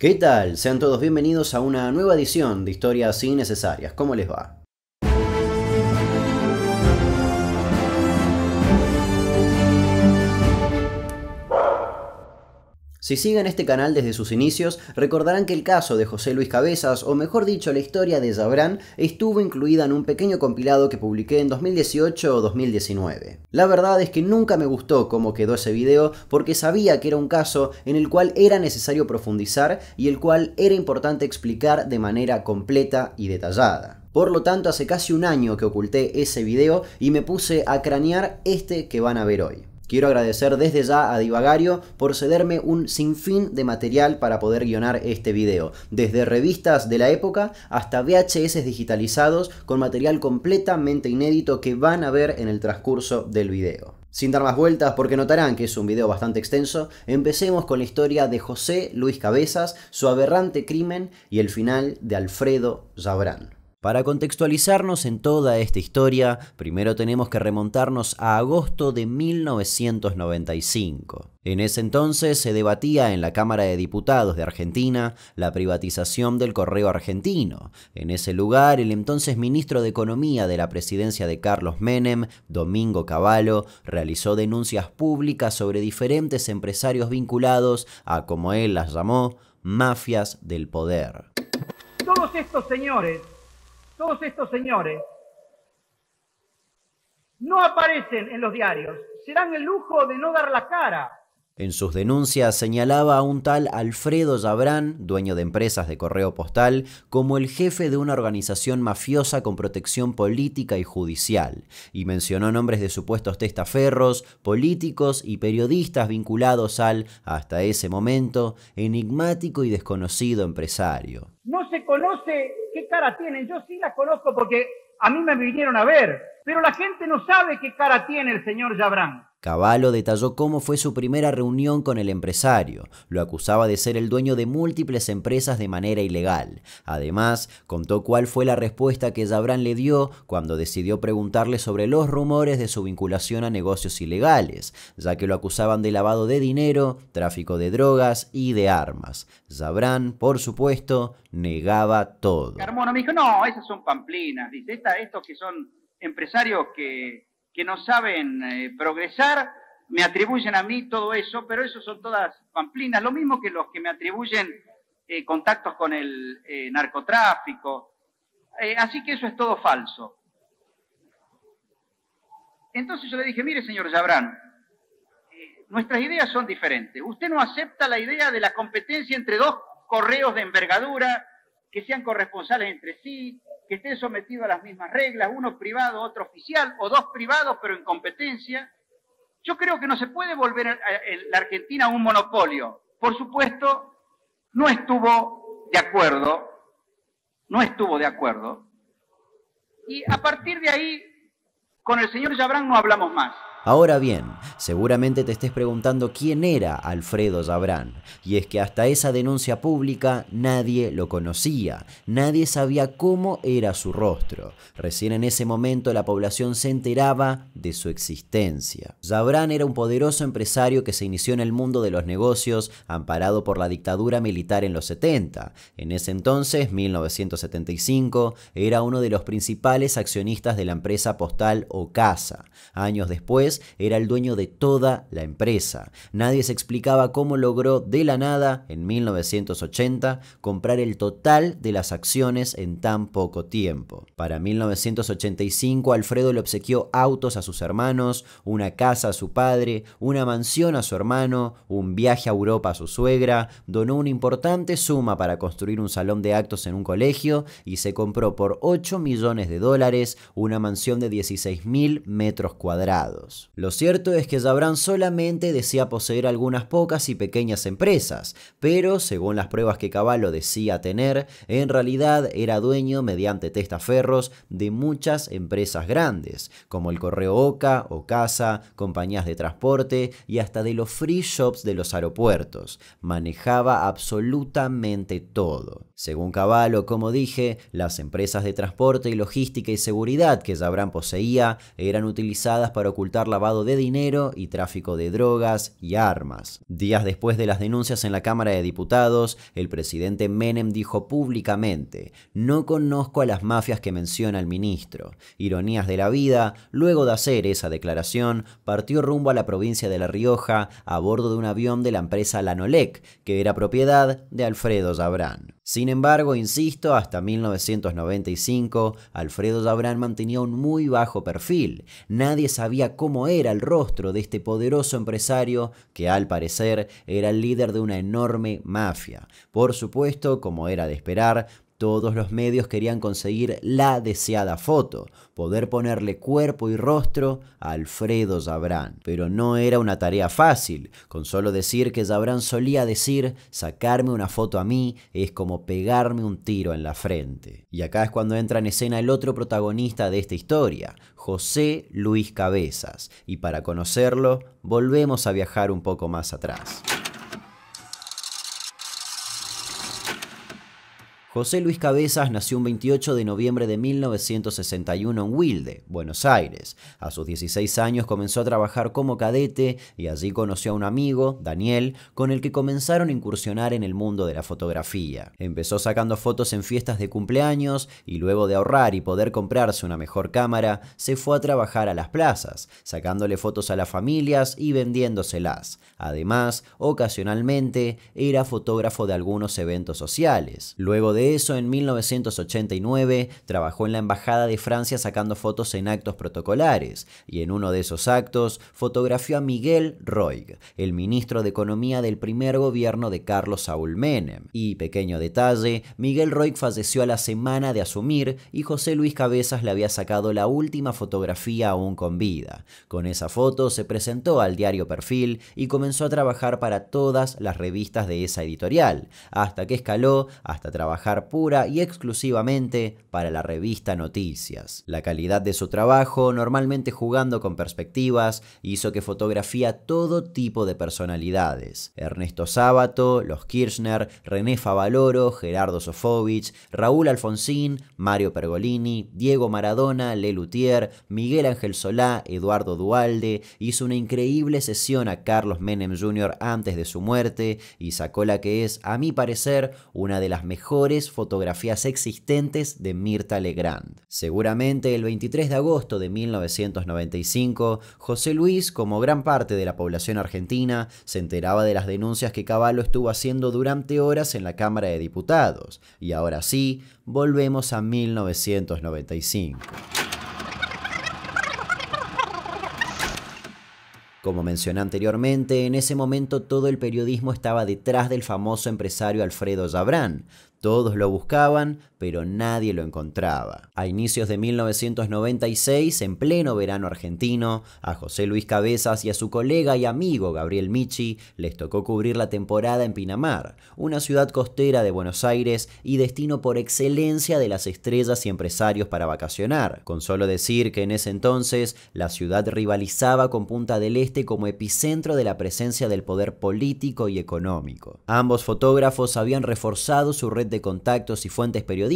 ¿Qué tal? Sean todos bienvenidos a una nueva edición de Historias Innecesarias. ¿Cómo les va? Si siguen este canal desde sus inicios, recordarán que el caso de José Luis Cabezas, o mejor dicho, la historia de Zabrán, estuvo incluida en un pequeño compilado que publiqué en 2018 o 2019. La verdad es que nunca me gustó cómo quedó ese video porque sabía que era un caso en el cual era necesario profundizar y el cual era importante explicar de manera completa y detallada. Por lo tanto, hace casi un año que oculté ese video y me puse a cranear este que van a ver hoy. Quiero agradecer desde ya a Divagario por cederme un sinfín de material para poder guionar este video, desde revistas de la época hasta VHS digitalizados con material completamente inédito que van a ver en el transcurso del video. Sin dar más vueltas, porque notarán que es un video bastante extenso, empecemos con la historia de José Luis Cabezas, su aberrante crimen y el final de Alfredo Zabrán. Para contextualizarnos en toda esta historia, primero tenemos que remontarnos a agosto de 1995. En ese entonces se debatía en la Cámara de Diputados de Argentina la privatización del correo argentino. En ese lugar, el entonces ministro de Economía de la presidencia de Carlos Menem, Domingo Cavallo, realizó denuncias públicas sobre diferentes empresarios vinculados a, como él las llamó, mafias del poder. Todos estos señores todos estos señores no aparecen en los diarios, se dan el lujo de no dar la cara. En sus denuncias señalaba a un tal Alfredo Yabrán, dueño de empresas de correo postal, como el jefe de una organización mafiosa con protección política y judicial, y mencionó nombres de supuestos testaferros, políticos y periodistas vinculados al, hasta ese momento, enigmático y desconocido empresario. No se conoce qué cara tienen. Yo sí la conozco porque a mí me vinieron a ver, pero la gente no sabe qué cara tiene el señor Yabrán. Cavallo detalló cómo fue su primera reunión con el empresario. Lo acusaba de ser el dueño de múltiples empresas de manera ilegal. Además, contó cuál fue la respuesta que Zabran le dio cuando decidió preguntarle sobre los rumores de su vinculación a negocios ilegales, ya que lo acusaban de lavado de dinero, tráfico de drogas y de armas. Zabran, por supuesto, negaba todo. Carmona me dijo, no, esas son pamplinas. Dice, estos que son empresarios que no saben eh, progresar, me atribuyen a mí todo eso, pero eso son todas pamplinas, lo mismo que los que me atribuyen eh, contactos con el eh, narcotráfico. así que eso es todo falso. Entonces yo le dije, mire señor Yabrán, nuestras ideas son diferentes. Usted no acepta la idea de la competencia entre dos correos de envergadura que sean corresponsales entre sí, que estén sometidos a las mismas reglas, uno privado, otro oficial, o dos privados pero en competencia. Yo creo que no se puede volver la Argentina a la Argentina un monopolio. Por supuesto, no estuvo de acuerdo, no estuvo de acuerdo. Y a partir de ahí, con el señor Jabrán no hablamos más. Ahora bien, seguramente te estés preguntando quién era Alfredo Zabrán, y es que hasta esa denuncia pública nadie lo conocía, nadie sabía cómo era su rostro. Recién en ese momento la población se enteraba de su existencia. Zabrán era un poderoso empresario que se inició en el mundo de los negocios, amparado por la dictadura militar en los 70. En ese entonces, 1975, era uno de los principales accionistas de la empresa postal Ocasa. Años después, era el dueño de toda la empresa. Nadie se explicaba cómo logró de la nada, en 1980, comprar el total de las acciones en tan poco tiempo. Para 1985, Alfredo le obsequió autos a sus hermanos, una casa a su padre, una mansión a su hermano, un viaje a Europa a su suegra, donó una importante suma para construir un salón de actos en un colegio y se compró por 8 millones de dólares una mansión de 16.000 mil metros cuadrados. Lo cierto es que Jabran solamente decía poseer algunas pocas y pequeñas empresas, pero según las pruebas que Caballo decía tener, en realidad era dueño mediante testaferros de muchas empresas grandes, como el Correo Oca o Casa, compañías de transporte y hasta de los free shops de los aeropuertos. Manejaba absolutamente todo. Según Caballo, como dije, las empresas de transporte y logística y seguridad que Jabran poseía eran utilizadas para ocultar lavado de dinero y tráfico de drogas y armas. Días después de las denuncias en la Cámara de Diputados, el presidente Menem dijo públicamente, no conozco a las mafias que menciona el ministro. Ironías de la vida, luego de hacer esa declaración, partió rumbo a la provincia de La Rioja a bordo de un avión de la empresa Lanolec, que era propiedad de Alfredo Zabrán. Sin embargo, insisto, hasta 1995, Alfredo Jabrán mantenía un muy bajo perfil. Nadie sabía cómo era el rostro de este poderoso empresario que al parecer era el líder de una enorme mafia. Por supuesto, como era de esperar, todos los medios querían conseguir la deseada foto, poder ponerle cuerpo y rostro a Alfredo Yabrán. Pero no era una tarea fácil, con solo decir que Yabrán solía decir, sacarme una foto a mí es como pegarme un tiro en la frente. Y acá es cuando entra en escena el otro protagonista de esta historia, José Luis Cabezas, y para conocerlo, volvemos a viajar un poco más atrás. José Luis Cabezas nació un 28 de noviembre de 1961 en Wilde, Buenos Aires. A sus 16 años comenzó a trabajar como cadete y allí conoció a un amigo, Daniel, con el que comenzaron a incursionar en el mundo de la fotografía. Empezó sacando fotos en fiestas de cumpleaños y luego de ahorrar y poder comprarse una mejor cámara, se fue a trabajar a las plazas, sacándole fotos a las familias y vendiéndoselas. Además, ocasionalmente era fotógrafo de algunos eventos sociales. Luego de de eso, en 1989 trabajó en la Embajada de Francia sacando fotos en actos protocolares, y en uno de esos actos fotografió a Miguel Roig, el ministro de Economía del primer gobierno de Carlos Saúl Menem. Y, pequeño detalle, Miguel Roig falleció a la semana de asumir y José Luis Cabezas le había sacado la última fotografía aún con vida. Con esa foto se presentó al diario Perfil y comenzó a trabajar para todas las revistas de esa editorial, hasta que escaló hasta trabajar pura y exclusivamente para la revista Noticias. La calidad de su trabajo, normalmente jugando con perspectivas, hizo que fotografía todo tipo de personalidades. Ernesto Sábato, los Kirchner, René Favaloro, Gerardo Sofovich, Raúl Alfonsín, Mario Pergolini, Diego Maradona, Le Lutier, Miguel Ángel Solá, Eduardo Dualde, hizo una increíble sesión a Carlos Menem Jr. antes de su muerte y sacó la que es, a mi parecer, una de las mejores fotografías existentes de Mirta Legrand. Seguramente el 23 de agosto de 1995, José Luis, como gran parte de la población argentina, se enteraba de las denuncias que Caballo estuvo haciendo durante horas en la Cámara de Diputados. Y ahora sí, volvemos a 1995. Como mencioné anteriormente, en ese momento todo el periodismo estaba detrás del famoso empresario Alfredo Jabrán, todos lo buscaban, pero nadie lo encontraba. A inicios de 1996, en pleno verano argentino, a José Luis Cabezas y a su colega y amigo Gabriel Michi les tocó cubrir la temporada en Pinamar, una ciudad costera de Buenos Aires y destino por excelencia de las estrellas y empresarios para vacacionar. Con solo decir que en ese entonces la ciudad rivalizaba con Punta del Este como epicentro de la presencia del poder político y económico. Ambos fotógrafos habían reforzado su red de contactos y fuentes periodísticas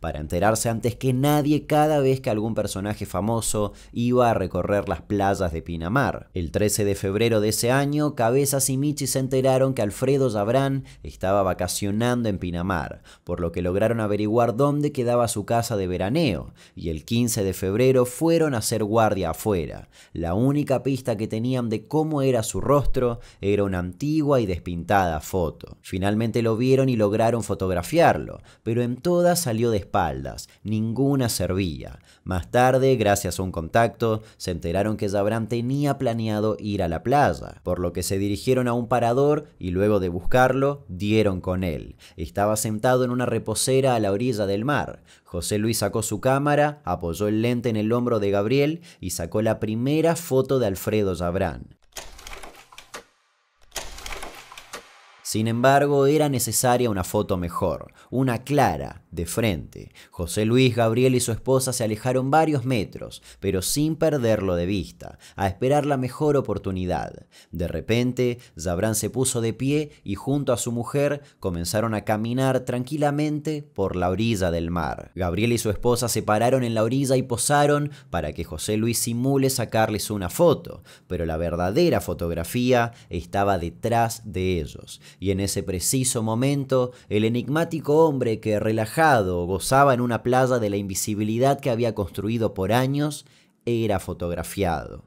para enterarse antes que nadie cada vez que algún personaje famoso iba a recorrer las playas de Pinamar. El 13 de febrero de ese año, Cabezas y Michi se enteraron que Alfredo Zabrán estaba vacacionando en Pinamar, por lo que lograron averiguar dónde quedaba su casa de veraneo, y el 15 de febrero fueron a hacer guardia afuera. La única pista que tenían de cómo era su rostro era una antigua y despintada foto. Finalmente lo vieron y lograron fotografiarlo, pero en Toda salió de espaldas, ninguna servía. Más tarde, gracias a un contacto, se enteraron que Yabrán tenía planeado ir a la playa, por lo que se dirigieron a un parador y luego de buscarlo, dieron con él. Estaba sentado en una reposera a la orilla del mar. José Luis sacó su cámara, apoyó el lente en el hombro de Gabriel y sacó la primera foto de Alfredo Yabrán. Sin embargo, era necesaria una foto mejor, una clara, de frente. José Luis, Gabriel y su esposa se alejaron varios metros, pero sin perderlo de vista, a esperar la mejor oportunidad. De repente, Zabrán se puso de pie y junto a su mujer comenzaron a caminar tranquilamente por la orilla del mar. Gabriel y su esposa se pararon en la orilla y posaron para que José Luis simule sacarles una foto, pero la verdadera fotografía estaba detrás de ellos. Y en ese preciso momento, el enigmático hombre que relajaba gozaba en una playa de la invisibilidad que había construido por años, era fotografiado.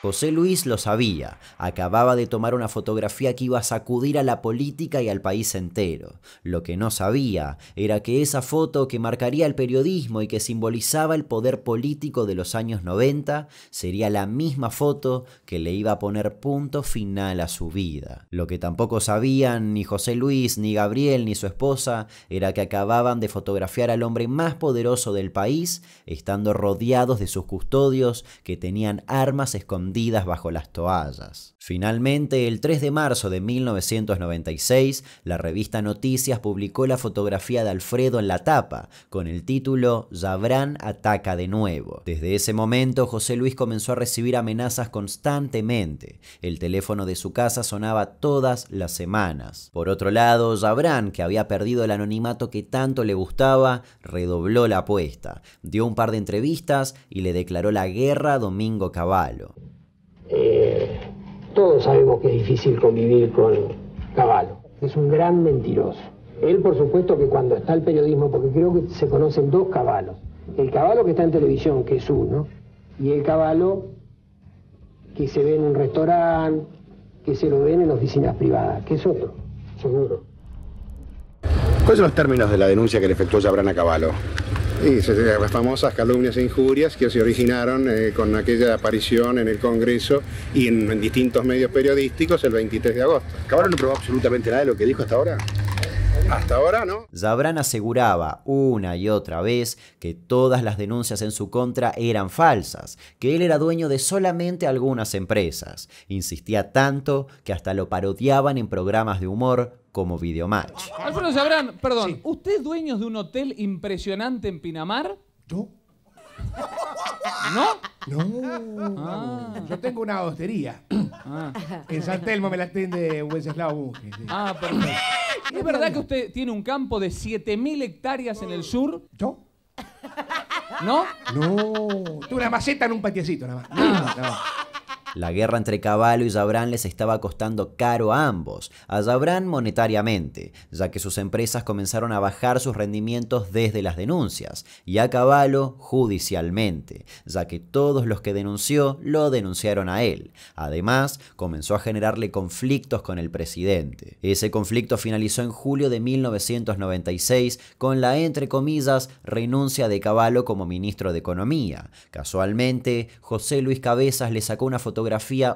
José Luis lo sabía, acababa de tomar una fotografía que iba a sacudir a la política y al país entero. Lo que no sabía era que esa foto que marcaría el periodismo y que simbolizaba el poder político de los años 90 sería la misma foto que le iba a poner punto final a su vida. Lo que tampoco sabían ni José Luis, ni Gabriel, ni su esposa era que acababan de fotografiar al hombre más poderoso del país, estando rodeados de sus custodios que tenían armas escondidas bajo las toallas. Finalmente, el 3 de marzo de 1996, la revista Noticias publicó la fotografía de Alfredo en la tapa, con el título Yabrán ataca de nuevo. Desde ese momento, José Luis comenzó a recibir amenazas constantemente. El teléfono de su casa sonaba todas las semanas. Por otro lado, Yabrán, que había perdido el anonimato que tanto le gustaba, redobló la apuesta, dio un par de entrevistas y le declaró la guerra a Domingo caballo todos sabemos que es difícil convivir con Caballo. Es un gran mentiroso. Él, por supuesto, que cuando está el periodismo, porque creo que se conocen dos caballos. El caballo que está en televisión, que es uno, y el caballo que se ve en un restaurante, que se lo ven en oficinas privadas, que es otro, seguro. ¿Cuáles son los términos de la denuncia que le efectuó Sabrana Caballo? Y las famosas calumnias e injurias que se originaron eh, con aquella aparición en el Congreso y en, en distintos medios periodísticos el 23 de agosto. ¿Cabrón no probó absolutamente nada de lo que dijo hasta ahora? Hasta ahora no. Zabran aseguraba una y otra vez que todas las denuncias en su contra eran falsas, que él era dueño de solamente algunas empresas. Insistía tanto que hasta lo parodiaban en programas de humor como Videomatch. Alfredo Zabran, perdón, ¿usted es dueño de un hotel impresionante en Pinamar? ¿Yo? ¿No? No. Ah. Yo tengo una hostería. Ah. En San Telmo me la atiende Wenceslao Bunge. Ah, perfecto. ¿Es verdad que usted tiene un campo de 7.000 hectáreas en el sur? ¿Yo? ¿No? No. Tuve una maceta en un patiecito nada más. No, ah. no. La guerra entre Caballo y Zabrán les estaba costando caro a ambos, a Zabrán monetariamente, ya que sus empresas comenzaron a bajar sus rendimientos desde las denuncias, y a Caballo judicialmente, ya que todos los que denunció lo denunciaron a él. Además, comenzó a generarle conflictos con el presidente. Ese conflicto finalizó en julio de 1996 con la, entre comillas, renuncia de Caballo como ministro de Economía. Casualmente, José Luis Cabezas le sacó una fotografía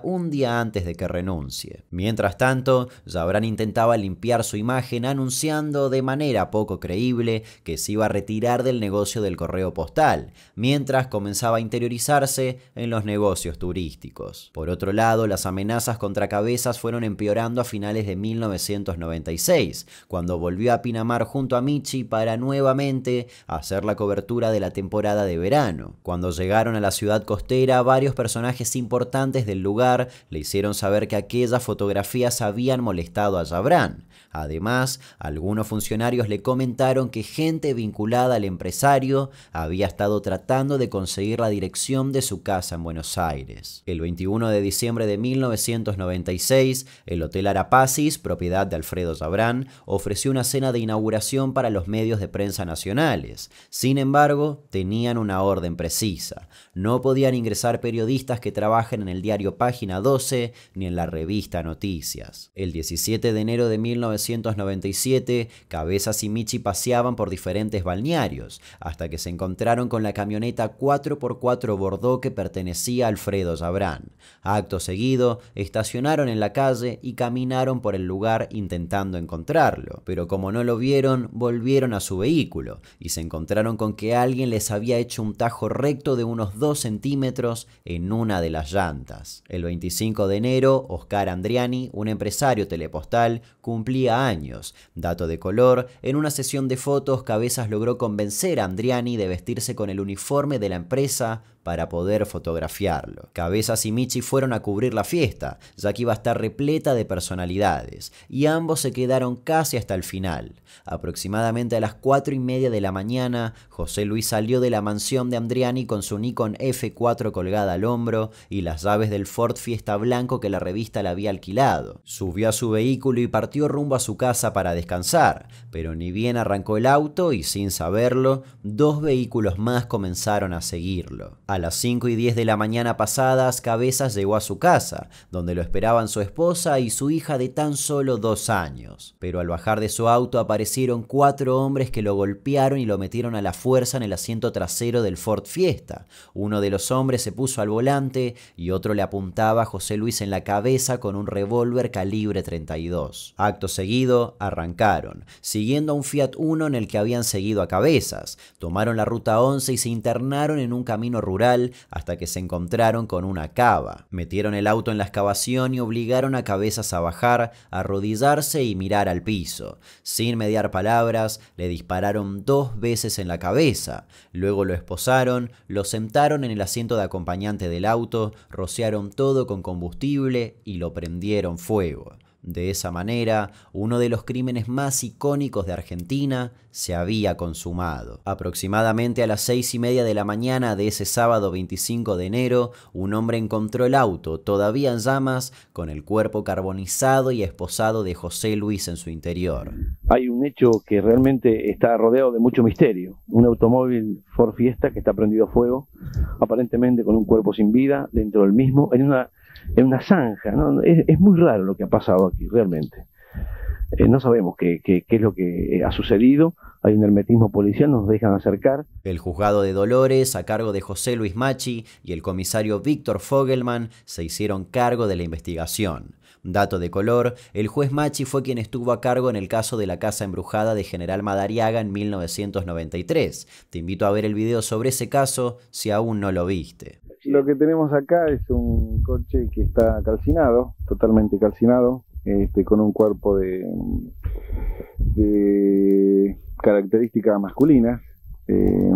un día antes de que renuncie. Mientras tanto, Yabran intentaba limpiar su imagen anunciando de manera poco creíble que se iba a retirar del negocio del correo postal, mientras comenzaba a interiorizarse en los negocios turísticos. Por otro lado, las amenazas contra cabezas fueron empeorando a finales de 1996, cuando volvió a Pinamar junto a Michi para nuevamente hacer la cobertura de la temporada de verano. Cuando llegaron a la ciudad costera, varios personajes importantes del lugar le hicieron saber que aquellas fotografías habían molestado a Jabran. Además, algunos funcionarios le comentaron que gente vinculada al empresario había estado tratando de conseguir la dirección de su casa en Buenos Aires. El 21 de diciembre de 1996, el Hotel arapasis propiedad de Alfredo Sabrán, ofreció una cena de inauguración para los medios de prensa nacionales. Sin embargo, tenían una orden precisa. No podían ingresar periodistas que trabajen en el diario Página 12 ni en la revista Noticias. El 17 de enero de 1996, 1997, Cabezas y Michi paseaban por diferentes balnearios, hasta que se encontraron con la camioneta 4x4 Bordeaux que pertenecía a Alfredo Sabrán. Acto seguido, estacionaron en la calle y caminaron por el lugar intentando encontrarlo, pero como no lo vieron, volvieron a su vehículo y se encontraron con que alguien les había hecho un tajo recto de unos 2 centímetros en una de las llantas. El 25 de enero, Oscar Andriani, un empresario telepostal, cumplía años. Dato de color, en una sesión de fotos, Cabezas logró convencer a Andriani de vestirse con el uniforme de la empresa para poder fotografiarlo. Cabezas y Michi fueron a cubrir la fiesta, ya que iba a estar repleta de personalidades, y ambos se quedaron casi hasta el final. Aproximadamente a las 4 y media de la mañana, José Luis salió de la mansión de Andriani con su Nikon F4 colgada al hombro y las llaves del Ford Fiesta Blanco que la revista le había alquilado. Subió a su vehículo y partió rumbo a su casa para descansar, pero ni bien arrancó el auto y sin saberlo, dos vehículos más comenzaron a seguirlo. A las 5 y 10 de la mañana pasadas, Cabezas llegó a su casa, donde lo esperaban su esposa y su hija de tan solo dos años. Pero al bajar de su auto aparecieron cuatro hombres que lo golpearon y lo metieron a la fuerza en el asiento trasero del Ford Fiesta. Uno de los hombres se puso al volante y otro le apuntaba a José Luis en la cabeza con un revólver calibre 32. Acto seguido, arrancaron, siguiendo a un Fiat Uno en el que habían seguido a Cabezas. Tomaron la ruta 11 y se internaron en un camino rural hasta que se encontraron con una cava. Metieron el auto en la excavación y obligaron a cabezas a bajar, arrodillarse y mirar al piso. Sin mediar palabras, le dispararon dos veces en la cabeza. Luego lo esposaron, lo sentaron en el asiento de acompañante del auto, rociaron todo con combustible y lo prendieron fuego de esa manera, uno de los crímenes más icónicos de Argentina se había consumado. Aproximadamente a las seis y media de la mañana de ese sábado 25 de enero, un hombre encontró el auto, todavía en llamas, con el cuerpo carbonizado y esposado de José Luis en su interior. Hay un hecho que realmente está rodeado de mucho misterio. Un automóvil Ford Fiesta que está prendido a fuego, aparentemente con un cuerpo sin vida dentro del mismo, en una en una zanja, Es, muy raro lo que ha pasado aquí, realmente. Eh, no sabemos qué, qué, es lo que eh, ha sucedido. Hay un hermetismo policial, nos dejan acercar. El juzgado de Dolores, a cargo de José Luis Machi, y el comisario Víctor Fogelman se hicieron cargo de la investigación. Dato de color, el juez Machi fue quien estuvo a cargo en el caso de la casa embrujada de General Madariaga en 1993. Te invito a ver el video sobre ese caso si aún no lo viste. Lo que tenemos acá es un coche que está calcinado, totalmente calcinado, este, con un cuerpo de, características masculinas. Eh,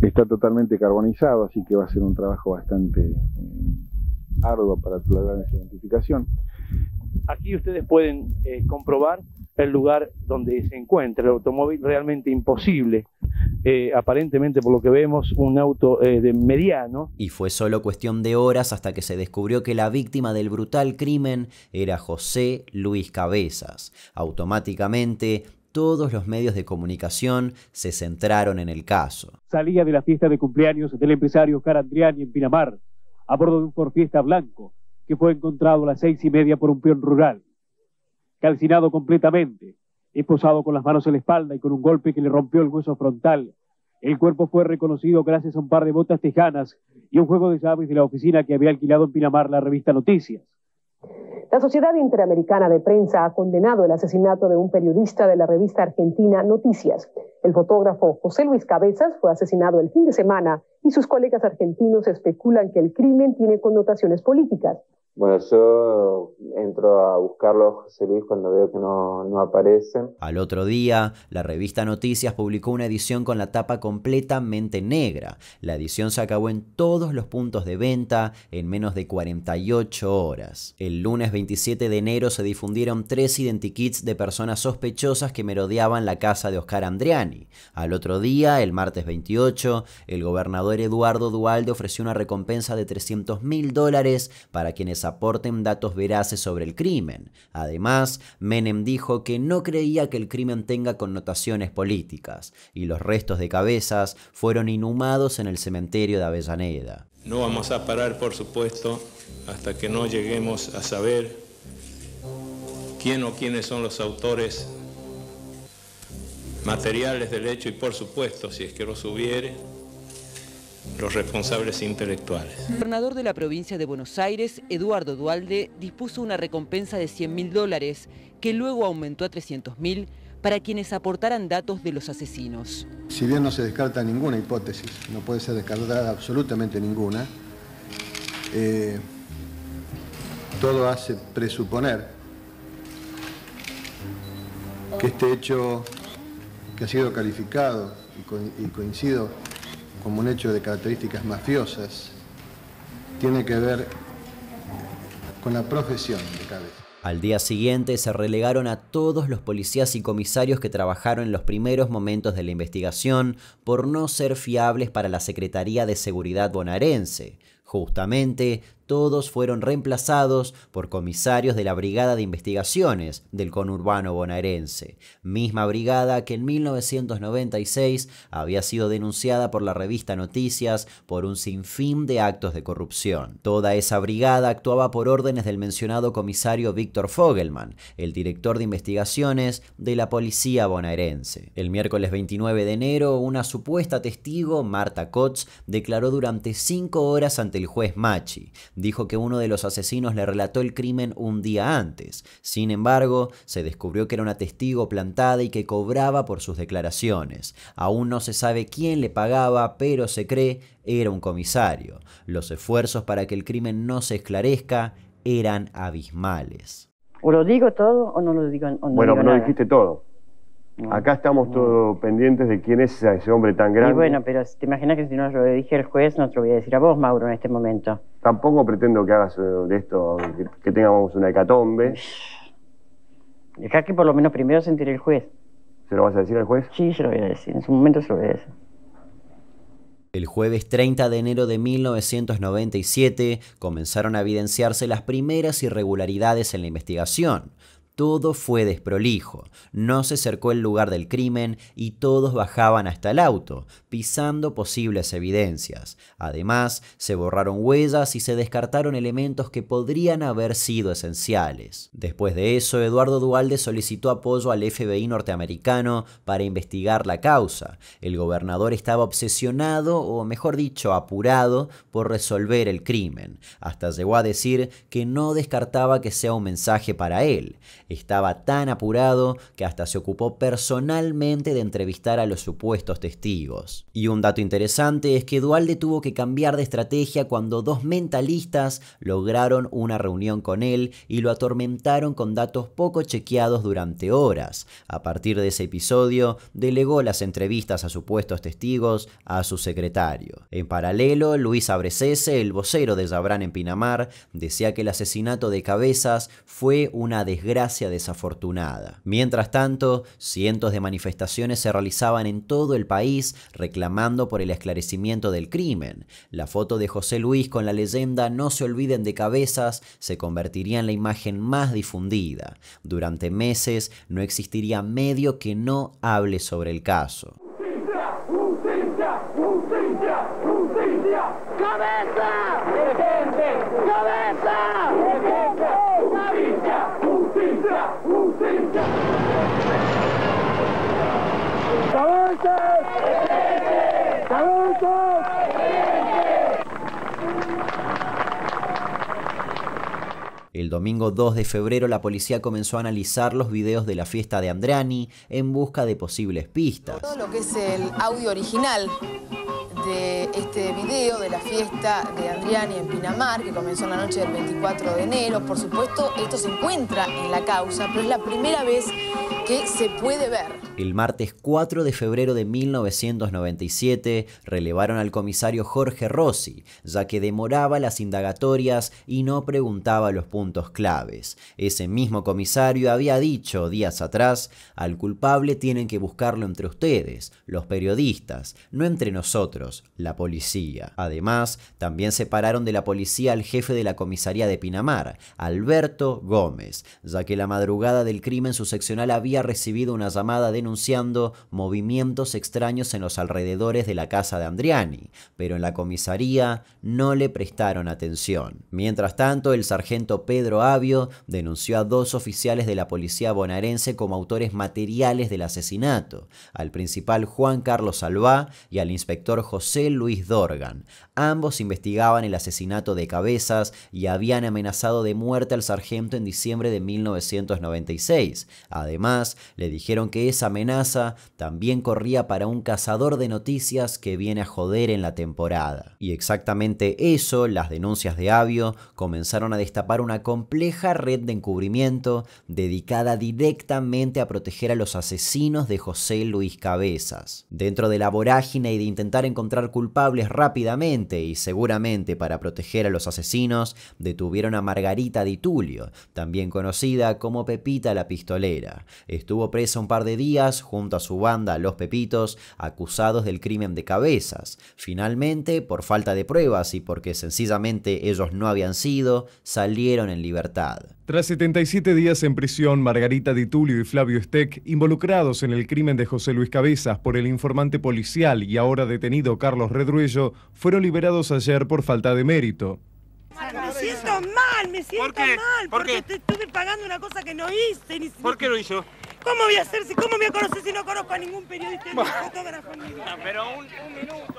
está totalmente carbonizado, así que va a ser un trabajo bastante eh, arduo para lograr esa identificación. Aquí ustedes pueden eh, comprobar el lugar donde se encuentra el automóvil, realmente imposible. Eh, aparentemente, por lo que vemos, un auto eh, de mediano. Y fue solo cuestión de horas hasta que se descubrió que la víctima del brutal crimen era José Luis Cabezas. Automáticamente, todos los medios de comunicación se centraron en el caso. Salía de la fiesta de cumpleaños del empresario Oscar Andriani en Pinamar, a bordo de un Ford Fiesta blanco que fue encontrado a las seis y media por un peón rural, calcinado completamente, esposado con las manos en la espalda y con un golpe que le rompió el hueso frontal. El cuerpo fue reconocido gracias a un par de botas tejanas y un juego de llaves de la oficina que había alquilado en Pinamar la revista Noticias. La Sociedad Interamericana de Prensa ha condenado el asesinato de un periodista de la revista argentina Noticias. El fotógrafo José Luis Cabezas fue asesinado el fin de semana y sus colegas argentinos especulan que el crimen tiene connotaciones políticas. Bueno, yo entro a buscarlo José Luis cuando veo que no, no aparecen. Al otro día, la revista Noticias publicó una edición con la tapa completamente negra. La edición se acabó en todos los puntos de venta en menos de 48 horas. El lunes 27 de enero se difundieron tres identikits de personas sospechosas que merodeaban la casa de Oscar Andriani. Al otro día, el martes 28, el gobernador Eduardo Dualde ofreció una recompensa de 300 mil dólares para quienes aporten datos veraces sobre el crimen. Además, Menem dijo que no creía que el crimen tenga connotaciones políticas, y los restos de cabezas fueron inhumados en el cementerio de Avellaneda. No vamos a parar, por supuesto, hasta que no lleguemos a saber quién o quiénes son los autores materiales del hecho y, por supuesto, si es que los hubiere, los responsables intelectuales. El gobernador de la provincia de Buenos Aires, Eduardo Dualde, dispuso una recompensa de 100 mil dólares, que luego aumentó a 300 mil, para quienes aportaran datos de los asesinos. Si bien no se descarta ninguna hipótesis, no puede ser descartada absolutamente ninguna, eh, todo hace presuponer que este hecho que ha sido calificado y coincido como un hecho de características mafiosas, tiene que ver con la profesión de Cabeza. Al día siguiente se relegaron a todos los policías y comisarios que trabajaron en los primeros momentos de la investigación por no ser fiables para la Secretaría de Seguridad bonaerense, justamente todos fueron reemplazados por comisarios de la Brigada de Investigaciones del conurbano bonaerense, misma brigada que en 1996 había sido denunciada por la revista Noticias por un sinfín de actos de corrupción. Toda esa brigada actuaba por órdenes del mencionado comisario Víctor Fogelman, el director de investigaciones de la policía bonaerense. El miércoles 29 de enero, una supuesta testigo, Marta Kotz, declaró durante cinco horas ante el juez Machi, dijo que uno de los asesinos le relató el crimen un día antes. Sin embargo, se descubrió que era una testigo plantada y que cobraba por sus declaraciones. Aún no se sabe quién le pagaba, pero se cree era un comisario. Los esfuerzos para que el crimen no se esclarezca eran abismales. ¿O lo digo todo o no lo digo? no bueno, no dijiste todo. Mm. Acá estamos todos mm. pendientes de quién es ese hombre tan grande. Y bueno, pero te imaginas que si no lo dije al juez, no te lo voy a decir a vos, Mauro, en este momento. Tampoco pretendo que hagas eh, de esto, que, tengamos una hecatombe. Deja que por lo menos primero se el juez. ¿Se lo vas a decir al juez? Sí, se lo voy a decir. En su momento se lo voy a decir. El jueves 30 de enero de 1997 comenzaron a evidenciarse las primeras irregularidades en la investigación. Todo fue desprolijo, no se cercó el lugar del crimen y todos bajaban hasta el auto, pisando posibles evidencias. Además, se borraron huellas y se descartaron elementos que podrían haber sido esenciales. Después de eso, Eduardo Dualde solicitó apoyo al FBI norteamericano para investigar la causa. El gobernador estaba obsesionado, o mejor dicho, apurado, por resolver el crimen. Hasta llegó a decir que no descartaba que sea un mensaje para él. Estaba tan apurado que hasta se ocupó personalmente de entrevistar a los supuestos testigos. Y un dato interesante es que Dualde tuvo que cambiar de estrategia cuando dos mentalistas lograron una reunión con él y lo atormentaron con datos poco chequeados durante horas. A partir de ese episodio, delegó las entrevistas a supuestos testigos a su secretario. En paralelo, Luis Abrecese, el vocero de Zabrán en Pinamar, decía que el asesinato de Cabezas fue una desgracia desafortunada. Mientras tanto, cientos de manifestaciones se realizaban en todo el país reclamando por el esclarecimiento del crimen. La foto de José Luis con la leyenda No se olviden de cabezas se convertiría en la imagen más difundida. Durante meses no existiría medio que no hable sobre el caso. El domingo 2 de febrero la policía comenzó a analizar los videos de la fiesta de Andrani en busca de posibles pistas. Todo lo que es el audio original de este video de la fiesta de Adriani en Pinamar, que comenzó en la noche del 24 de enero. Por supuesto, esto se encuentra en la causa, pero es la primera vez que se puede ver. El martes 4 de febrero de 1997 relevaron al comisario Jorge Rossi, ya que demoraba las indagatorias y no preguntaba los puntos claves. Ese mismo comisario había dicho días atrás, al culpable tienen que buscarlo entre ustedes, los periodistas, no entre nosotros, la policía. Además, también separaron de la policía al jefe de la comisaría de Pinamar, Alberto Gómez, ya que la madrugada del crimen su seccional había recibido una llamada denunciando movimientos extraños en los alrededores de la casa de Andriani, pero en la comisaría no le prestaron atención. Mientras tanto, el sargento Pedro Avio denunció a dos oficiales de la policía bonaerense como autores materiales del asesinato, al principal Juan Carlos Salvá y al inspector José Luis Dorgan. Ambos investigaban el asesinato de Cabezas y habían amenazado de muerte al sargento en diciembre de 1996. Además, le dijeron que esa amenaza también corría para un cazador de noticias que viene a joder en la temporada. Y exactamente eso, las denuncias de Avio comenzaron a destapar una compleja red de encubrimiento dedicada directamente a proteger a los asesinos de José Luis Cabezas. Dentro de la vorágine y de intentar encontrar culpables rápidamente y seguramente para proteger a los asesinos, detuvieron a Margarita Di Tulio, también conocida como Pepita la Pistolera. Estuvo presa un par de días junto a su banda Los Pepitos, acusados del crimen de cabezas. Finalmente, por falta de pruebas y porque sencillamente ellos no habían sido, salieron en libertad. Tras 77 días en prisión, Margarita Di Tulio y Flavio Estec involucrados en el crimen de José Luis Cabezas por el informante policial y ahora detenido Carlos Redruello, fueron liberados ayer por falta de mérito. Me siento mal, me siento mal, porque te estuve pagando una cosa que no hice. Ni... ¿Por qué lo hizo? ¿Cómo voy a hacer si cómo voy a conocer si no conozco a ningún periodista ni fotógrafo? Ni... No, pero un, un minuto.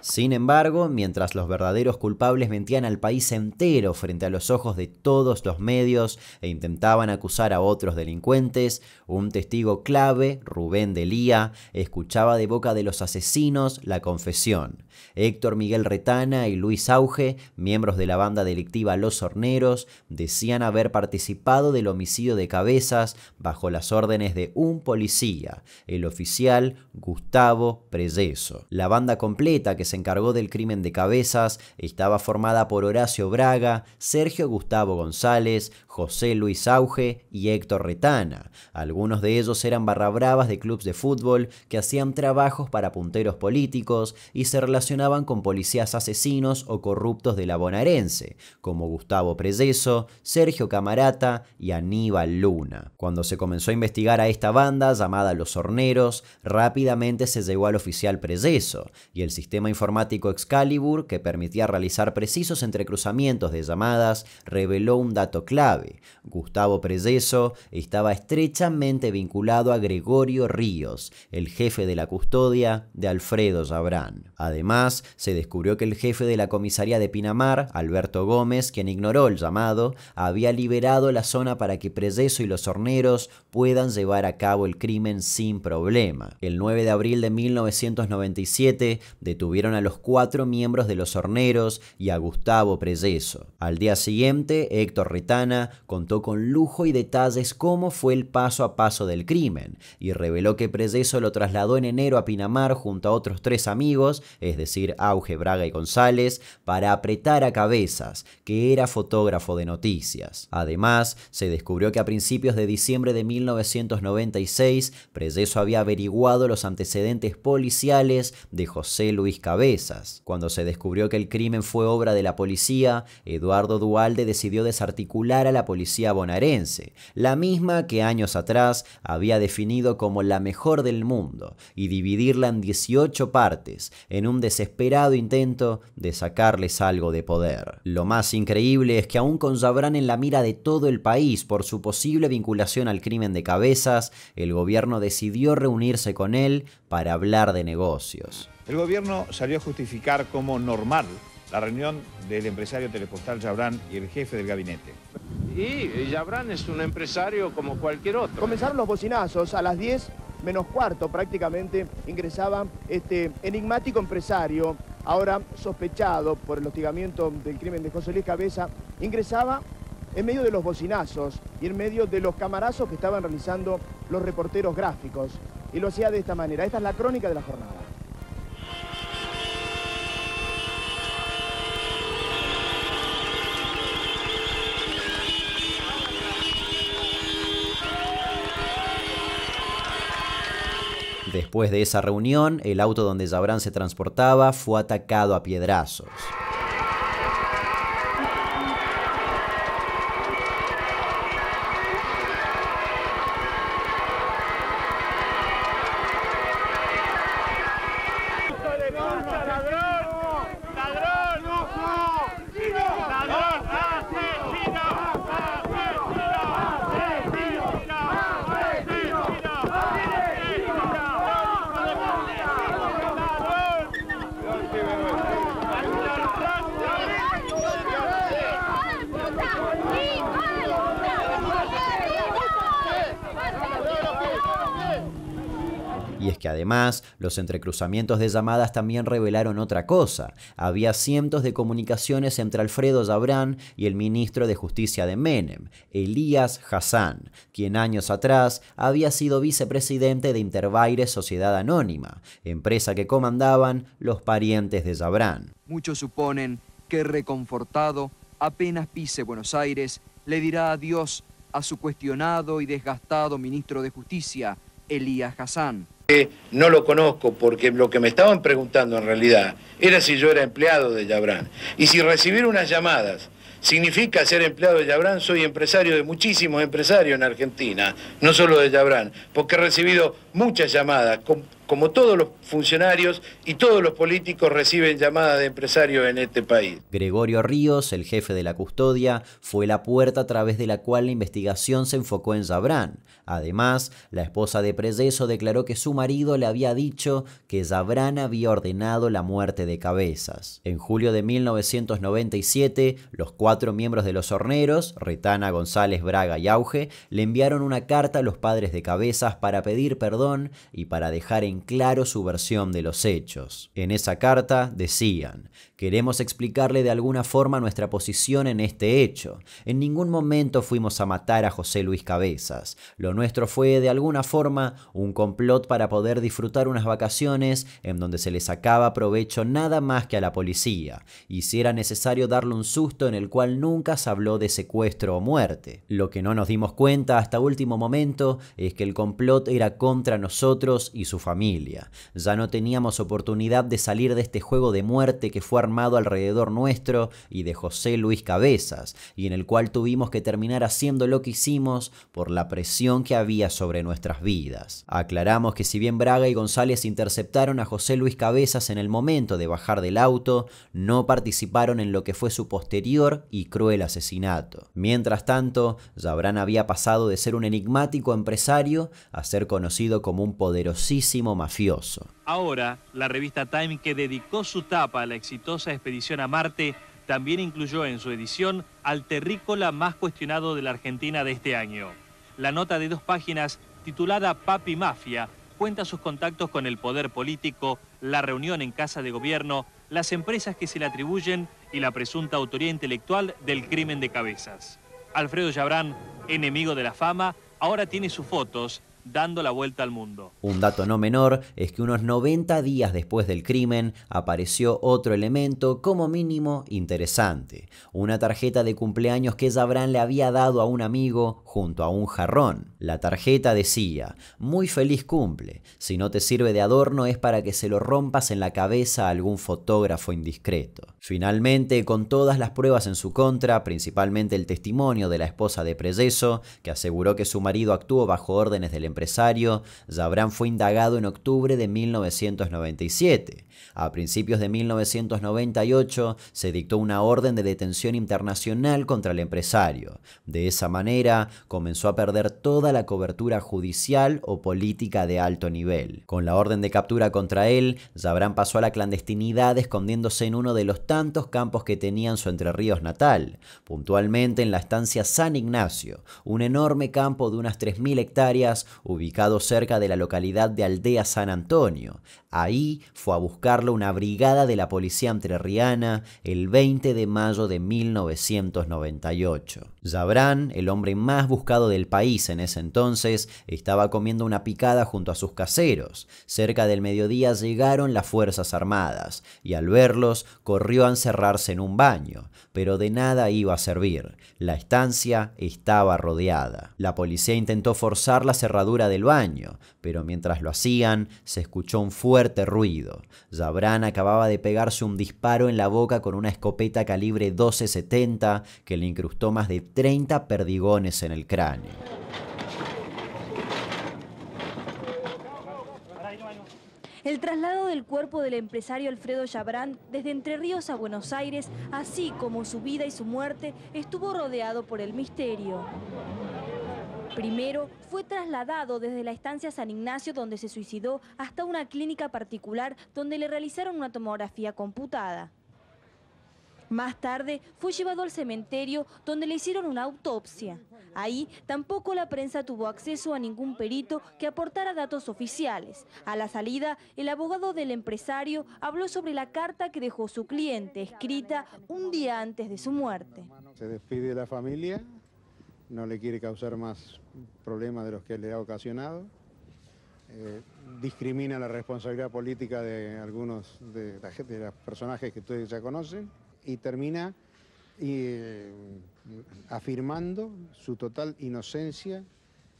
Sin embargo, mientras los verdaderos culpables mentían al país entero frente a los ojos de todos los medios e intentaban acusar a otros delincuentes, un testigo clave, Rubén Delía, escuchaba de boca de los asesinos la confesión. Héctor Miguel Retana y Luis Auge, miembros de la banda delictiva Los Horneros, decían haber participado del homicidio de cabezas bajo las órdenes de un policía, el oficial Gustavo Preyeso. La banda con completa que se encargó del crimen de cabezas estaba formada por Horacio Braga, Sergio Gustavo González, José Luis Auge y Héctor Retana. Algunos de ellos eran barrabravas de clubes de fútbol que hacían trabajos para punteros políticos y se relacionaban con policías asesinos o corruptos de la bonaerense, como Gustavo Preyeso, Sergio Camarata y Aníbal Luna. Cuando se comenzó a investigar a esta banda, llamada Los Horneros, rápidamente se llegó al oficial Preyeso y el sistema informático Excalibur, que permitía realizar precisos entrecruzamientos de llamadas, reveló un dato clave Gustavo Preyeso estaba estrechamente vinculado a Gregorio Ríos, el jefe de la custodia de Alfredo Sabrán. Además, se descubrió que el jefe de la comisaría de Pinamar, Alberto Gómez, quien ignoró el llamado, había liberado la zona para que Preyeso y los horneros puedan llevar a cabo el crimen sin problema. El 9 de abril de 1997 detuvieron a los cuatro miembros de los horneros y a Gustavo Preyeso. Al día siguiente, Héctor Retana contó con lujo y detalles cómo fue el paso a paso del crimen y reveló que Preyeso lo trasladó en enero a Pinamar junto a otros tres amigos es decir, Auge, Braga y González, para apretar a cabezas, que era fotógrafo de noticias. Además, se descubrió que a principios de diciembre de 1996, Preyeso había averiguado los antecedentes policiales de José Luis Cabezas. Cuando se descubrió que el crimen fue obra de la policía, Eduardo Dualde decidió desarticular a la policía bonaerense, la misma que años atrás había definido como la mejor del mundo, y dividirla en 18 partes, en un desesperado intento de sacarles algo de poder. Lo más increíble es que aún con Sabrán en la mira de todo el país por su posible vinculación al crimen de cabezas, el gobierno decidió reunirse con él para hablar de negocios. El gobierno salió a justificar como normal la reunión del empresario telepostal Yabrán y el jefe del gabinete. Y Yabrán es un empresario como cualquier otro. Comenzaron los bocinazos a las 10 menos cuarto prácticamente ingresaba este enigmático empresario, ahora sospechado por el hostigamiento del crimen de José Luis Cabeza, ingresaba en medio de los bocinazos y en medio de los camarazos que estaban realizando los reporteros gráficos. Y lo hacía de esta manera. Esta es la crónica de la jornada. Después de esa reunión, el auto donde Jabrán se transportaba fue atacado a piedrazos. Los entrecruzamientos de llamadas también revelaron otra cosa. Había cientos de comunicaciones entre Alfredo Yabrán y el ministro de Justicia de Menem, Elías Hassan, quien años atrás había sido vicepresidente de Interbaires Sociedad Anónima, empresa que comandaban los parientes de Yabrán. Muchos suponen que reconfortado, apenas pise Buenos Aires, le dirá adiós a su cuestionado y desgastado ministro de Justicia, Elías Hassan no lo conozco porque lo que me estaban preguntando en realidad era si yo era empleado de Yabrán. Y si recibir unas llamadas significa ser empleado de Yabrán, soy empresario de muchísimos empresarios en Argentina, no solo de Yabrán, porque he recibido muchas llamadas con como todos los funcionarios y todos los políticos reciben llamadas de empresario en este país. Gregorio Ríos, el jefe de la custodia, fue la puerta a través de la cual la investigación se enfocó en Yabrán. Además, la esposa de Preyeso declaró que su marido le había dicho que Yabrán había ordenado la muerte de Cabezas. En julio de 1997, los cuatro miembros de los Horneros, Retana, González, Braga y Auge, le enviaron una carta a los padres de Cabezas para pedir perdón y para dejar en claro su versión de los hechos. En esa carta decían, queremos explicarle de alguna forma nuestra posición en este hecho. En ningún momento fuimos a matar a José Luis Cabezas. Lo nuestro fue, de alguna forma, un complot para poder disfrutar unas vacaciones en donde se le sacaba provecho nada más que a la policía, y si era necesario darle un susto en el cual nunca se habló de secuestro o muerte. Lo que no nos dimos cuenta hasta último momento es que el complot era contra nosotros y su familia ya no teníamos oportunidad de salir de este juego de muerte que fue armado alrededor nuestro y de José Luis Cabezas, y en el cual tuvimos que terminar haciendo lo que hicimos por la presión que había sobre nuestras vidas. Aclaramos que si bien Braga y González interceptaron a José Luis Cabezas en el momento de bajar del auto, no participaron en lo que fue su posterior y cruel asesinato. Mientras tanto, Yabrán había pasado de ser un enigmático empresario a ser conocido como un poderosísimo mafioso. Ahora, la revista Time, que dedicó su tapa a la exitosa expedición a Marte, también incluyó en su edición al terrícola más cuestionado de la Argentina de este año. La nota de dos páginas, titulada Papi Mafia, cuenta sus contactos con el poder político, la reunión en casa de gobierno, las empresas que se le atribuyen y la presunta autoría intelectual del crimen de cabezas. Alfredo Yabrán, enemigo de la fama, ahora tiene sus fotos dando la vuelta al mundo. Un dato no menor es que unos 90 días después del crimen apareció otro elemento como mínimo interesante, una tarjeta de cumpleaños que Jabrán le había dado a un amigo junto a un jarrón. La tarjeta decía, muy feliz cumple, si no te sirve de adorno es para que se lo rompas en la cabeza a algún fotógrafo indiscreto. Finalmente, con todas las pruebas en su contra, principalmente el testimonio de la esposa de Preyeso, que aseguró que su marido actuó bajo órdenes del empresario, Zabran fue indagado en octubre de 1997. A principios de 1998 se dictó una orden de detención internacional contra el empresario. De esa manera comenzó a perder toda la cobertura judicial o política de alto nivel. Con la orden de captura contra él, Zabran pasó a la clandestinidad escondiéndose en uno de los tantos campos que tenía en su Entre Ríos natal, puntualmente en la estancia San Ignacio, un enorme campo de unas 3.000 hectáreas ubicado cerca de la localidad de Aldea San Antonio. Ahí fue a buscarlo una brigada de la policía entrerriana el 20 de mayo de 1998. Jabrán, el hombre más buscado del país en ese entonces, estaba comiendo una picada junto a sus caseros. Cerca del mediodía llegaron las Fuerzas Armadas, y al verlos corrió a encerrarse en un baño, pero de nada iba a servir. La estancia estaba rodeada. La policía intentó forzar la cerradura del baño, pero mientras lo hacían se escuchó un fuerte ruido. Jabrán acababa de pegarse un disparo en la boca con una escopeta calibre 1270 que le incrustó más de 30 perdigones en el cráneo. El traslado del cuerpo del empresario Alfredo Chabrán desde Entre Ríos a Buenos Aires, así como su vida y su muerte, estuvo rodeado por el misterio. Primero fue trasladado desde la estancia San Ignacio donde se suicidó hasta una clínica particular donde le realizaron una tomografía computada. Más tarde fue llevado al cementerio donde le hicieron una autopsia. Ahí tampoco la prensa tuvo acceso a ningún perito que aportara datos oficiales. A la salida, el abogado del empresario habló sobre la carta que dejó su cliente, escrita un día antes de su muerte. Se despide de la familia, no le quiere causar más problemas de los que le ha ocasionado. Eh, discrimina la responsabilidad política de algunos de, la, de los personajes que ustedes ya conocen y termina eh, afirmando su total inocencia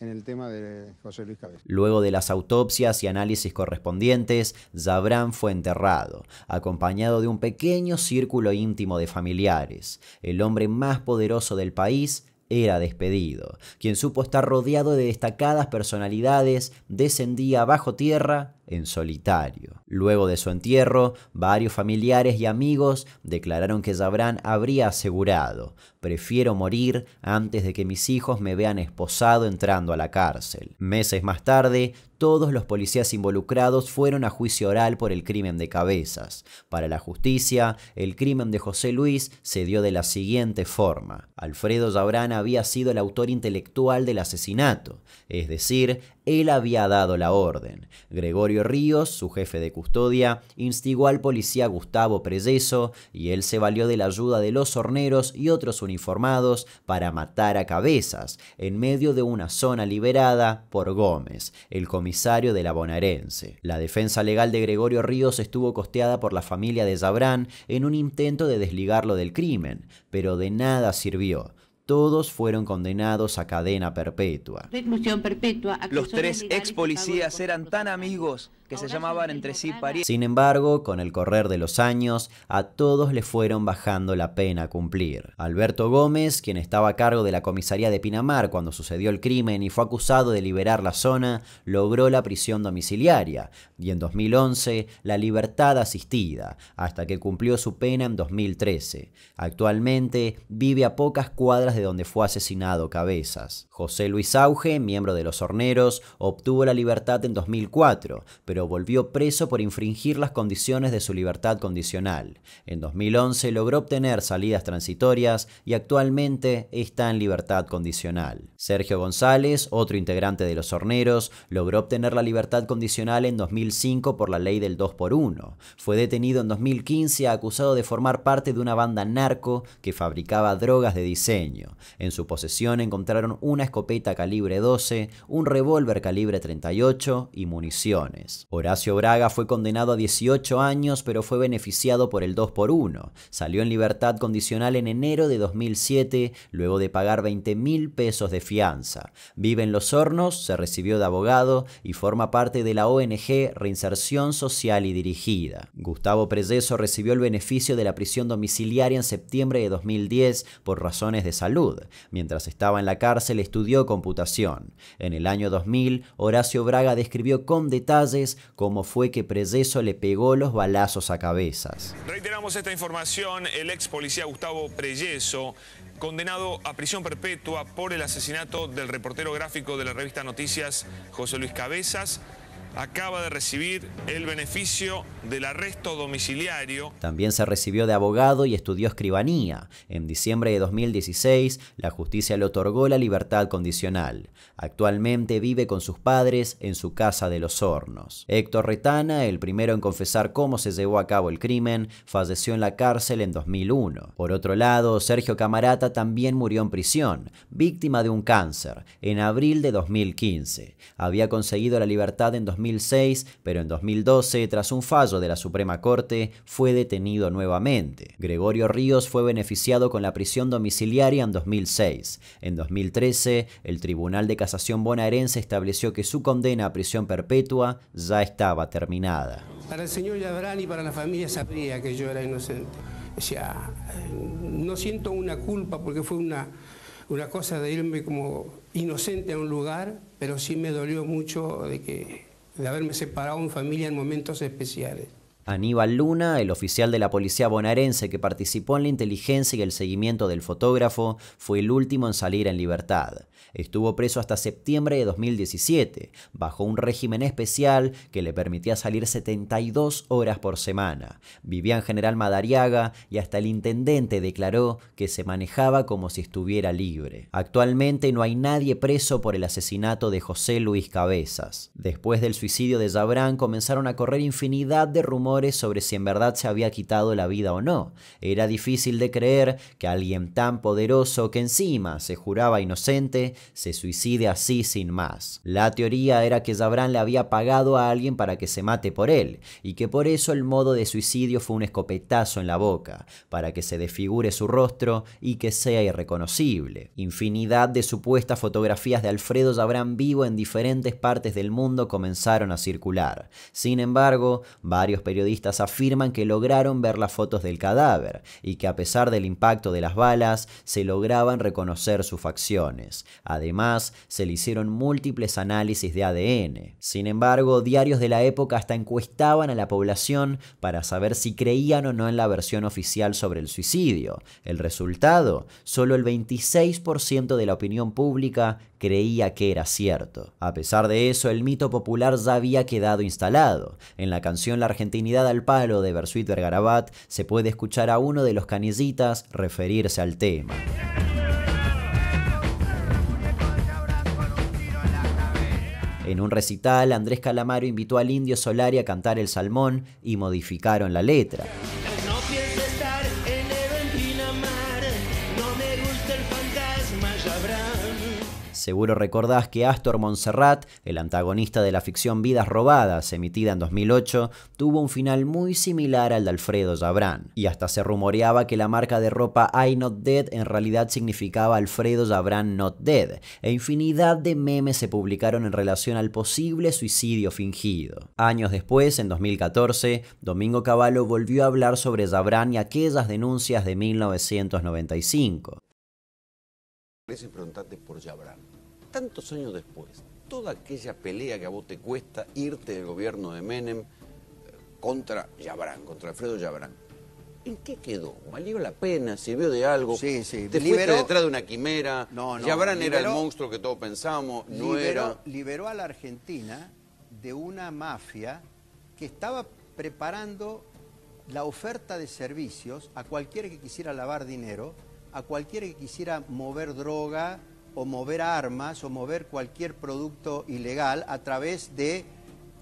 en el tema de José Luis Cabeza. Luego de las autopsias y análisis correspondientes, Zabrán fue enterrado, acompañado de un pequeño círculo íntimo de familiares. El hombre más poderoso del país era despedido, quien supo estar rodeado de destacadas personalidades, descendía bajo tierra en solitario. Luego de su entierro, varios familiares y amigos declararon que Yabrán habría asegurado, prefiero morir antes de que mis hijos me vean esposado entrando a la cárcel. Meses más tarde, todos los policías involucrados fueron a juicio oral por el crimen de cabezas. Para la justicia, el crimen de José Luis se dio de la siguiente forma. Alfredo Yabrán había sido el autor intelectual del asesinato, es decir, él había dado la orden. Gregorio Ríos, su jefe de custodia, instigó al policía Gustavo Preyeso y él se valió de la ayuda de los horneros y otros uniformados para matar a cabezas en medio de una zona liberada por Gómez, el comisario de la bonaerense. La defensa legal de Gregorio Ríos estuvo costeada por la familia de Zabrán en un intento de desligarlo del crimen, pero de nada sirvió todos fueron condenados a cadena perpetua. Los tres ex policías eran tan amigos que se llamaban entre sí parís Sin embargo, con el correr de los años, a todos le fueron bajando la pena a cumplir. Alberto Gómez, quien estaba a cargo de la comisaría de Pinamar cuando sucedió el crimen y fue acusado de liberar la zona, logró la prisión domiciliaria y en 2011 la libertad asistida, hasta que cumplió su pena en 2013. Actualmente vive a pocas cuadras de donde fue asesinado Cabezas. José Luis Auge, miembro de los Horneros, obtuvo la libertad en 2004, pero pero volvió preso por infringir las condiciones de su libertad condicional. En 2011 logró obtener salidas transitorias y actualmente está en libertad condicional. Sergio González, otro integrante de los Horneros, logró obtener la libertad condicional en 2005 por la ley del 2x1. Fue detenido en 2015 acusado de formar parte de una banda narco que fabricaba drogas de diseño. En su posesión encontraron una escopeta calibre 12, un revólver calibre 38 y municiones. Horacio Braga fue condenado a 18 años, pero fue beneficiado por el 2 por 1. Salió en libertad condicional en enero de 2007, luego de pagar 20 mil pesos de fianza. Vive en Los Hornos, se recibió de abogado y forma parte de la ONG Reinserción Social y Dirigida. Gustavo Preyeso recibió el beneficio de la prisión domiciliaria en septiembre de 2010 por razones de salud. Mientras estaba en la cárcel estudió computación. En el año 2000, Horacio Braga describió con detalles cómo fue que Preyeso le pegó los balazos a cabezas. Reiteramos esta información, el ex policía Gustavo Preyeso, condenado a prisión perpetua por el asesinato del reportero gráfico de la revista Noticias, José Luis Cabezas, acaba de recibir el beneficio del arresto domiciliario. También se recibió de abogado y estudió escribanía. En diciembre de 2016, la justicia le otorgó la libertad condicional. Actualmente vive con sus padres en su casa de los hornos. Héctor Retana, el primero en confesar cómo se llevó a cabo el crimen, falleció en la cárcel en 2001. Por otro lado, Sergio Camarata también murió en prisión, víctima de un cáncer, en abril de 2015. Había conseguido la libertad en 2006, pero en 2012, tras un fallo de la Suprema Corte, fue detenido nuevamente. Gregorio Ríos fue beneficiado con la prisión domiciliaria en 2006. En 2013, el Tribunal de Casación bonaerense estableció que su condena a prisión perpetua ya estaba terminada. Para el señor Yadrán y para la familia sabría que yo era inocente. O sea, no siento una culpa porque fue una, una cosa de irme como inocente a un lugar, pero sí me dolió mucho de que de haberme separado en familia en momentos especiales. Aníbal Luna, el oficial de la policía bonaerense que participó en la inteligencia y el seguimiento del fotógrafo, fue el último en salir en libertad. Estuvo preso hasta septiembre de 2017, bajo un régimen especial que le permitía salir 72 horas por semana. Vivía en General Madariaga y hasta el intendente declaró que se manejaba como si estuviera libre. Actualmente no hay nadie preso por el asesinato de José Luis Cabezas. Después del suicidio de Yabrán, comenzaron a correr infinidad de rumores sobre si en verdad se había quitado la vida o no. Era difícil de creer que alguien tan poderoso que encima se juraba inocente se suicide así sin más. La teoría era que Yabrán le había pagado a alguien para que se mate por él, y que por eso el modo de suicidio fue un escopetazo en la boca, para que se desfigure su rostro y que sea irreconocible. Infinidad de supuestas fotografías de Alfredo Yabrán vivo en diferentes partes del mundo comenzaron a circular. Sin embargo, varios periodistas afirman que lograron ver las fotos del cadáver y que a pesar del impacto de las balas se lograban reconocer sus facciones. Además, se le hicieron múltiples análisis de ADN. Sin embargo, diarios de la época hasta encuestaban a la población para saber si creían o no en la versión oficial sobre el suicidio. El resultado, solo el 26% de la opinión pública creía que era cierto. A pesar de eso, el mito popular ya había quedado instalado. En la canción La argentina al Palo de Bersuit Vergarabat se puede escuchar a uno de los canillitas referirse al tema. En un recital, Andrés Calamaro invitó al indio Solari a cantar el salmón y modificaron la letra. Seguro recordás que Astor Montserrat, el antagonista de la ficción Vidas Robadas, emitida en 2008, tuvo un final muy similar al de Alfredo Jabrán. Y hasta se rumoreaba que la marca de ropa I Not Dead en realidad significaba Alfredo Jabrán Not Dead, e infinidad de memes se publicaron en relación al posible suicidio fingido. Años después, en 2014, Domingo Cavallo volvió a hablar sobre Jabrán y aquellas denuncias de 1995. por tantos años después, toda aquella pelea que a vos te cuesta irte del gobierno de Menem eh, contra Yabrán, contra Alfredo Yabrán, ¿En qué quedó? ¿Valió la pena? ¿Sirvió de algo? Sí, sí. ¿Te detrás de una quimera? Yabrán era el monstruo que todos pensamos, no era... Liberó a la Argentina de una mafia que estaba preparando la oferta de servicios a cualquiera que quisiera lavar dinero, a cualquiera que quisiera mover droga, o mover armas o mover cualquier producto ilegal a través de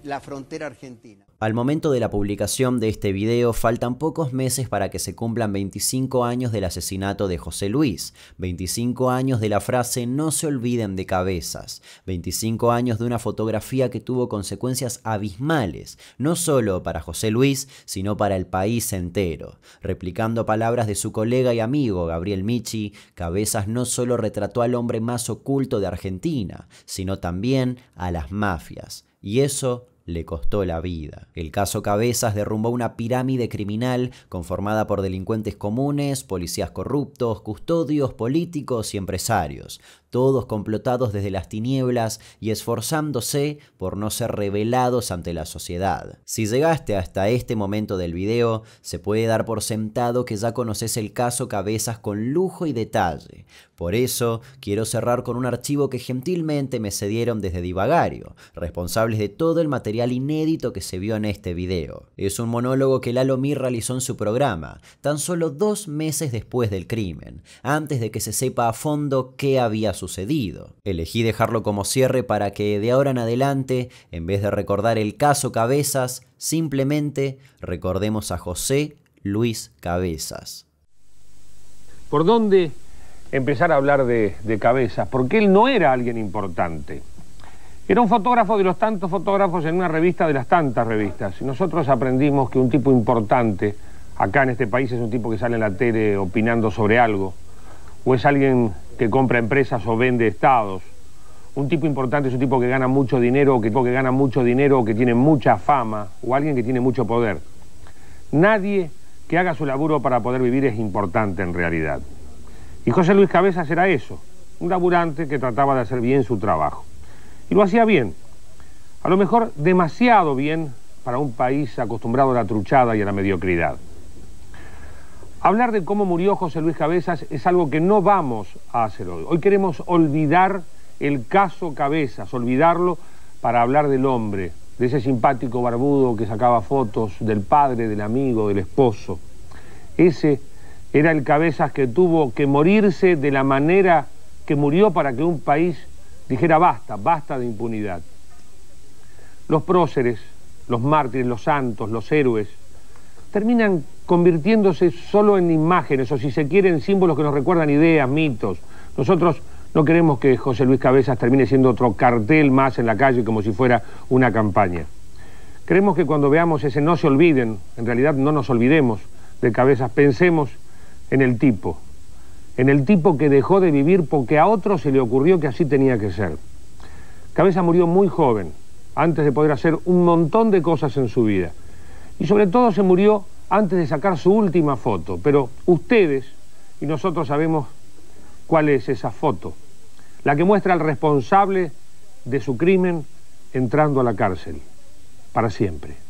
la frontera argentina. Al momento de la publicación de este video faltan pocos meses para que se cumplan 25 años del asesinato de José Luis, 25 años de la frase no se olviden de cabezas, 25 años de una fotografía que tuvo consecuencias abismales, no solo para José Luis, sino para el país entero. Replicando palabras de su colega y amigo Gabriel Michi, Cabezas no solo retrató al hombre más oculto de Argentina, sino también a las mafias. Y eso le costó la vida. El caso Cabezas derrumbó una pirámide criminal conformada por delincuentes comunes, policías corruptos, custodios, políticos y empresarios, todos complotados desde las tinieblas y esforzándose por no ser revelados ante la sociedad. Si llegaste hasta este momento del video, se puede dar por sentado que ya conoces el caso Cabezas con lujo y detalle. Por eso, quiero cerrar con un archivo que gentilmente me cedieron desde Divagario, responsables de todo el material inédito que se vio en este video. Es un monólogo que Lalo Mir realizó en su programa, tan solo dos meses después del crimen, antes de que se sepa a fondo qué había sucedido. Elegí dejarlo como cierre para que de ahora en adelante, en vez de recordar el caso Cabezas, simplemente recordemos a José Luis Cabezas. ¿Por dónde empezar a hablar de, de Cabezas? Porque él no era alguien importante era un fotógrafo de los tantos fotógrafos en una revista de las tantas revistas. Y nosotros aprendimos que un tipo importante acá en este país es un tipo que sale en la tele opinando sobre algo, o es alguien que compra empresas o vende estados. Un tipo importante es un tipo que gana mucho dinero, o que, que gana mucho dinero, o que tiene mucha fama, o alguien que tiene mucho poder. Nadie que haga su laburo para poder vivir es importante en realidad. Y José Luis Cabezas era eso, un laburante que trataba de hacer bien su trabajo. Y lo hacía bien, a lo mejor demasiado bien para un país acostumbrado a la truchada y a la mediocridad. Hablar de cómo murió José Luis Cabezas es algo que no vamos a hacer hoy. Hoy queremos olvidar el caso Cabezas, olvidarlo para hablar del hombre, de ese simpático barbudo que sacaba fotos, del padre, del amigo, del esposo. Ese era el Cabezas que tuvo que morirse de la manera que murió para que un país dijera basta, basta de impunidad. Los próceres, los mártires, los santos, los héroes, terminan convirtiéndose solo en imágenes o si se quieren símbolos que nos recuerdan ideas, mitos. Nosotros no queremos que José Luis Cabezas termine siendo otro cartel más en la calle como si fuera una campaña. Creemos que cuando veamos ese no se olviden, en realidad no nos olvidemos de Cabezas, pensemos en el tipo, en el tipo que dejó de vivir porque a otro se le ocurrió que así tenía que ser. Cabeza murió muy joven, antes de poder hacer un montón de cosas en su vida. Y sobre todo se murió antes de sacar su última foto. Pero ustedes y nosotros sabemos cuál es esa foto. La que muestra al responsable de su crimen entrando a la cárcel. Para siempre.